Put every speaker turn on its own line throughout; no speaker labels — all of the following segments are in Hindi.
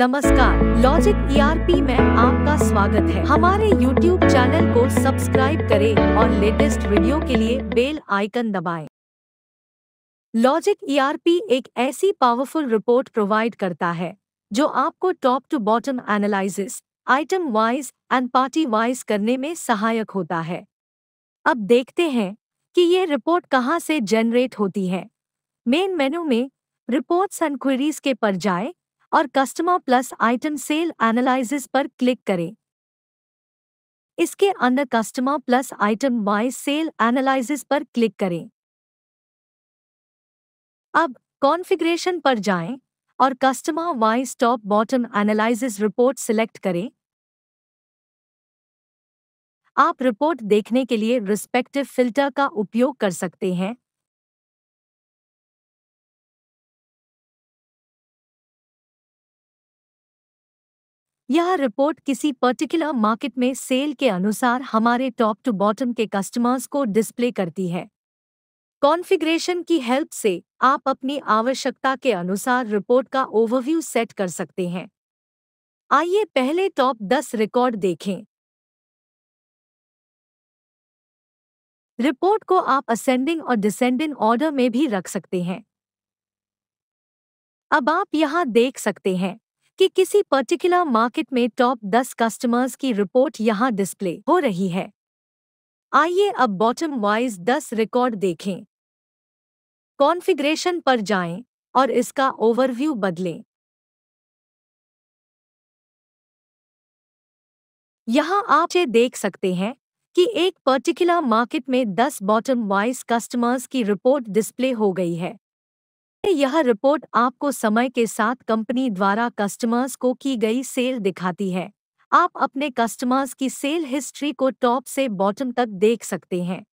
नमस्कार लॉजिक ईआरपी e में आपका स्वागत है हमारे यूट्यूब चैनल को सब्सक्राइब करें और लेटेस्ट वीडियो के लिए बेल आइकन दबाएं। लॉजिक ईआरपी e एक ऐसी पावरफुल रिपोर्ट प्रोवाइड करता है जो आपको top to bottom analysis item wise and party wise करने में सहायक होता है अब देखते हैं कि ये रिपोर्ट कहाँ से जनरेट होती है मेन मेनू में रिपोर्ट्स एंड क्वेरीज के पर जाए और customer plus item sale analysis पर क्लिक करें इसके अंदर customer plus item by sale analysis पर क्लिक करें अब कॉन्फ़िगरेशन पर जाएं और customer wise top bottom analysis report select करें
आप रिपोर्ट देखने के लिए रिस्पेक्टिव फिल्टर का उपयोग कर सकते हैं यह रिपोर्ट किसी पर्टिकुलर मार्केट में सेल के अनुसार
हमारे टॉप टू बॉटम के कस्टमर्स को डिस्प्ले करती है कॉन्फ़िगरेशन की हेल्प से आप अपनी आवश्यकता के अनुसार रिपोर्ट का ओवरव्यू सेट कर सकते
हैं आइए पहले टॉप 10 रिकॉर्ड देखें रिपोर्ट को आप असेंडिंग और डिसेंडिंग ऑर्डर
में भी रख सकते हैं अब आप यहाँ देख सकते हैं कि किसी पर्टिकुलर मार्केट में टॉप 10 कस्टमर्स की रिपोर्ट यहां डिस्प्ले हो रही है आइए अब बॉटम वाइज 10 रिकॉर्ड देखें
कॉन्फ़िगरेशन पर जाएं और इसका ओवरव्यू बदलें यहाँ आप ये देख सकते
हैं कि एक पर्टिकुलर मार्केट में 10 बॉटम वाइज कस्टमर्स की रिपोर्ट डिस्प्ले हो गई है यह रिपोर्ट आपको समय के साथ कंपनी द्वारा कस्टमर्स को की गई सेल दिखाती है आप अपने कस्टमर्स की सेल हिस्ट्री को टॉप से बॉटम तक देख सकते हैं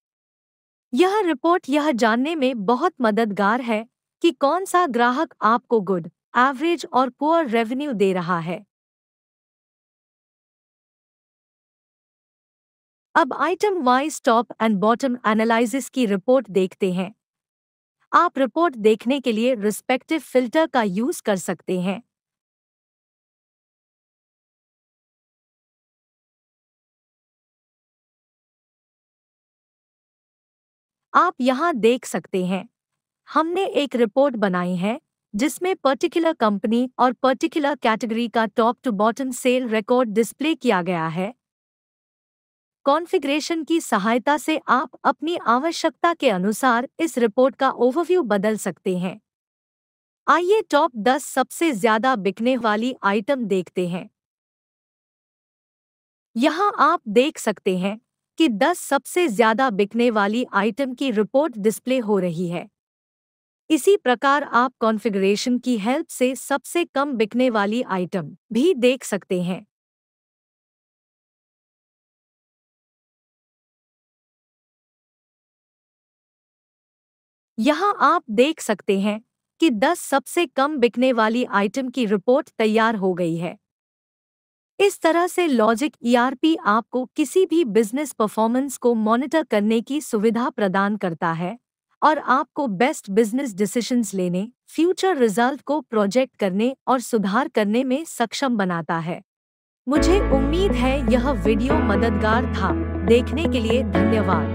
यह रिपोर्ट यह जानने में बहुत
मददगार है कि कौन सा ग्राहक आपको गुड एवरेज और पुअर रेवेन्यू दे रहा है अब item wise top and bottom analysis की रिपोर्ट देखते हैं आप रिपोर्ट देखने के लिए रिस्पेक्टिव फिल्टर का यूज कर सकते हैं आप यहाँ देख सकते हैं
हमने एक रिपोर्ट बनाई है जिसमें पर्टिकुलर कंपनी और पर्टिकुलर कैटेगरी का top to bottom sale record display किया गया है कॉन्फ़िगरेशन की सहायता से आप अपनी आवश्यकता के अनुसार इस रिपोर्ट का ओवरव्यू बदल सकते हैं आइए टॉप 10 सबसे ज्यादा बिकने वाली आइटम देखते हैं यहाँ आप देख सकते हैं कि 10 सबसे ज्यादा बिकने वाली आइटम की रिपोर्ट डिस्प्ले हो रही है इसी प्रकार आप कॉन्फ़िगरेशन की हेल्प से सबसे कम बिकने वाली
आइटम भी देख सकते हैं यहां आप देख सकते हैं कि 10 सबसे कम बिकने वाली आइटम की रिपोर्ट तैयार
हो गई है इस तरह से लॉजिक ईआरपी e आपको किसी भी बिजनेस परफॉर्मेंस को मॉनिटर करने की सुविधा प्रदान करता है और आपको बेस्ट बिजनेस डिसीजंस लेने फ्यूचर रिजल्ट को प्रोजेक्ट करने और सुधार करने में सक्षम बनाता है मुझे उम्मीद है यह वीडियो मददगार था
देखने के लिए धन्यवाद